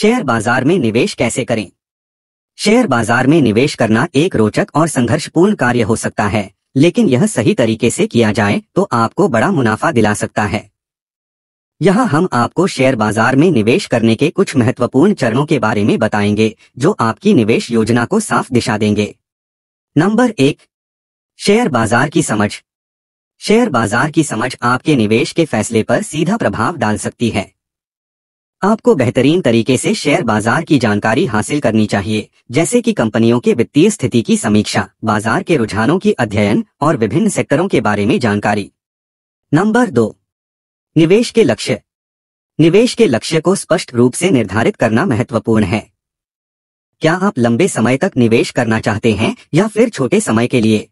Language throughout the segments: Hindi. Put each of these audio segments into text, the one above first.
शेयर बाजार में निवेश कैसे करें शेयर बाजार में निवेश करना एक रोचक और संघर्षपूर्ण कार्य हो सकता है लेकिन यह सही तरीके से किया जाए तो आपको बड़ा मुनाफा दिला सकता है यहाँ हम आपको शेयर बाजार में निवेश करने के कुछ महत्वपूर्ण चरणों के बारे में बताएंगे जो आपकी निवेश योजना को साफ दिशा देंगे नंबर एक शेयर बाजार की समझ शेयर बाजार की समझ आपके निवेश के फैसले पर सीधा प्रभाव डाल सकती है आपको बेहतरीन तरीके से शेयर बाजार की जानकारी हासिल करनी चाहिए जैसे कि कंपनियों के वित्तीय स्थिति की समीक्षा बाजार के रुझानों की अध्ययन और विभिन्न सेक्टरों के बारे में जानकारी नंबर दो निवेश के लक्ष्य निवेश के लक्ष्य को स्पष्ट रूप से निर्धारित करना महत्वपूर्ण है क्या आप लंबे समय तक निवेश करना चाहते हैं या फिर छोटे समय के लिए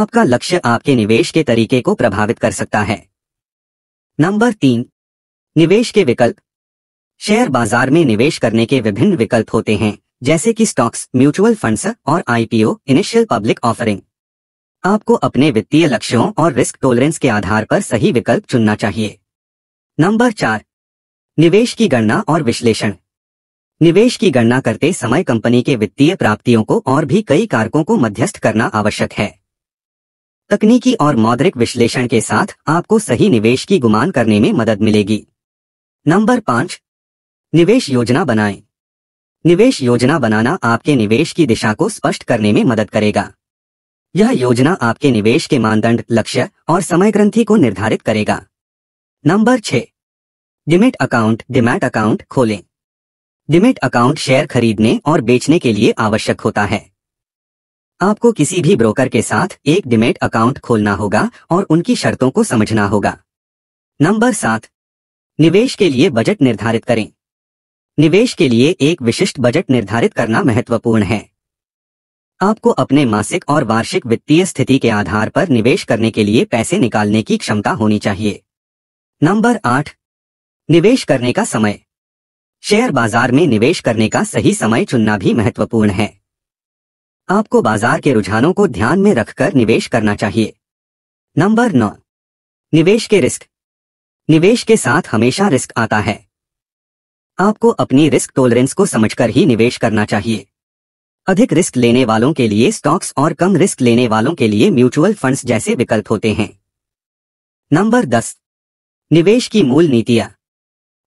आपका लक्ष्य आपके निवेश के तरीके को प्रभावित कर सकता है नंबर तीन निवेश के विकल्प शेयर बाजार में निवेश करने के विभिन्न विकल्प होते हैं जैसे कि स्टॉक्स म्यूचुअल फंड्स और आईपीओ इनिशियल पब्लिक ऑफरिंग आपको अपने वित्तीय लक्ष्यों और रिस्क टोलरेंस के आधार पर सही विकल्प चुनना चाहिए नंबर चार निवेश की गणना और विश्लेषण निवेश की गणना करते समय कंपनी के वित्तीय प्राप्तियों को और भी कई कारकों को मध्यस्थ करना आवश्यक है तकनीकी और मौद्रिक विश्लेषण के साथ आपको सही निवेश की गुमान करने में मदद मिलेगी नंबर पांच निवेश योजना बनाएं निवेश योजना बनाना आपके निवेश की दिशा को स्पष्ट करने में मदद करेगा यह योजना आपके निवेश के मानदंड लक्ष्य और समय ग्रंथि को निर्धारित करेगा नंबर छह डिमिट अकाउंट डिमैट अकाउंट खोलें डिमिट अकाउंट शेयर खरीदने और बेचने के लिए आवश्यक होता है आपको किसी भी ब्रोकर के साथ एक डिमेट अकाउंट खोलना होगा और उनकी शर्तों को समझना होगा नंबर सात निवेश के लिए बजट निर्धारित करें निवेश के लिए एक विशिष्ट बजट निर्धारित करना महत्वपूर्ण है आपको अपने मासिक और वार्षिक वित्तीय स्थिति के आधार पर निवेश करने के लिए पैसे निकालने की क्षमता होनी चाहिए नंबर आठ निवेश करने का समय शेयर बाजार में निवेश करने का सही समय चुनना भी महत्वपूर्ण है आपको बाजार के रुझानों को ध्यान में रखकर निवेश करना चाहिए नंबर नौ निवेश के रिस्क निवेश के साथ हमेशा रिस्क आता है आपको अपनी रिस्क टोलरेंस को समझकर ही निवेश करना चाहिए अधिक रिस्क लेने वालों के लिए स्टॉक्स और कम रिस्क लेने वालों के लिए म्यूचुअल फंड्स जैसे विकल्प होते हैं नंबर दस निवेश की मूल नीतियां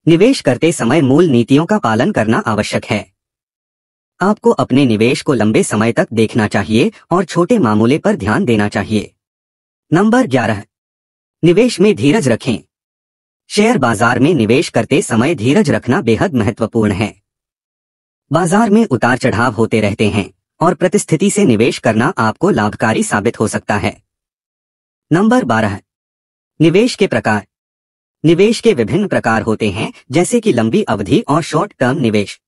निवेश करते समय मूल नीतियों का पालन करना आवश्यक है आपको अपने निवेश को लंबे समय तक देखना चाहिए और छोटे मामूले पर ध्यान देना चाहिए नंबर ग्यारह निवेश में धीरज रखें शेयर बाजार में निवेश करते समय धीरज रखना बेहद महत्वपूर्ण है बाजार में उतार चढ़ाव होते रहते हैं और प्रतिस्थिति से निवेश करना आपको लाभकारी साबित हो सकता है नंबर बारह निवेश के प्रकार निवेश के विभिन्न प्रकार होते हैं जैसे कि लंबी अवधि और शॉर्ट टर्म निवेश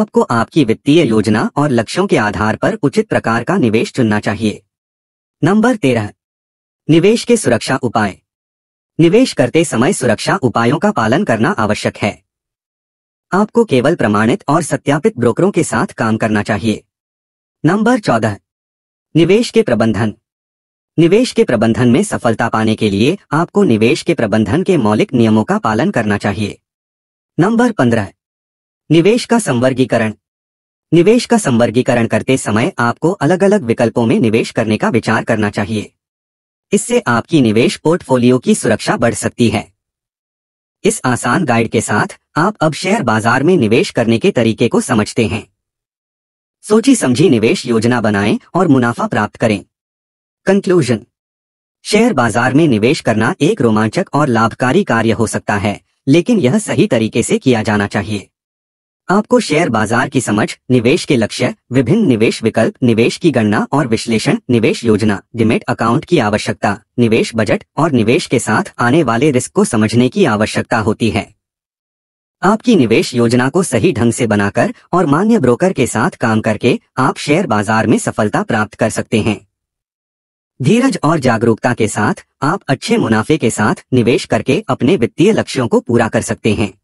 आपको आपकी वित्तीय योजना और लक्ष्यों के आधार पर उचित प्रकार का निवेश चुनना चाहिए नंबर तेरह निवेश के सुरक्षा उपाय निवेश करते समय सुरक्षा उपायों का पालन करना आवश्यक है आपको केवल प्रमाणित और सत्यापित ब्रोकरों के साथ काम करना चाहिए नंबर चौदह निवेश के प्रबंधन निवेश के प्रबंधन में सफलता पाने के लिए आपको निवेश के प्रबंधन के मौलिक नियमों का पालन करना चाहिए नंबर पंद्रह निवेश का संवर्गीकरण निवेश का संवर्गीकरण करते समय आपको अलग अलग विकल्पों में निवेश करने का विचार करना चाहिए इससे आपकी निवेश पोर्टफोलियो की सुरक्षा बढ़ सकती है इस आसान गाइड के साथ आप अब शेयर बाजार में निवेश करने के तरीके को समझते हैं सोची समझी निवेश योजना बनाएं और मुनाफा प्राप्त करें कंक्लूजन शेयर बाजार में निवेश करना एक रोमांचक और लाभकारी कार्य हो सकता है लेकिन यह सही तरीके से किया जाना चाहिए आपको शेयर बाजार की समझ निवेश के लक्ष्य विभिन्न निवेश विकल्प निवेश की गणना और विश्लेषण निवेश योजना डिमेट अकाउंट की आवश्यकता निवेश बजट और निवेश के साथ आने वाले रिस्क को समझने की आवश्यकता होती है आपकी निवेश योजना को सही ढंग से बनाकर और मान्य ब्रोकर के साथ काम करके आप शेयर बाजार में सफलता प्राप्त कर सकते हैं धीरज और जागरूकता के साथ आप अच्छे मुनाफे के साथ निवेश करके अपने वित्तीय लक्ष्यों को पूरा कर सकते हैं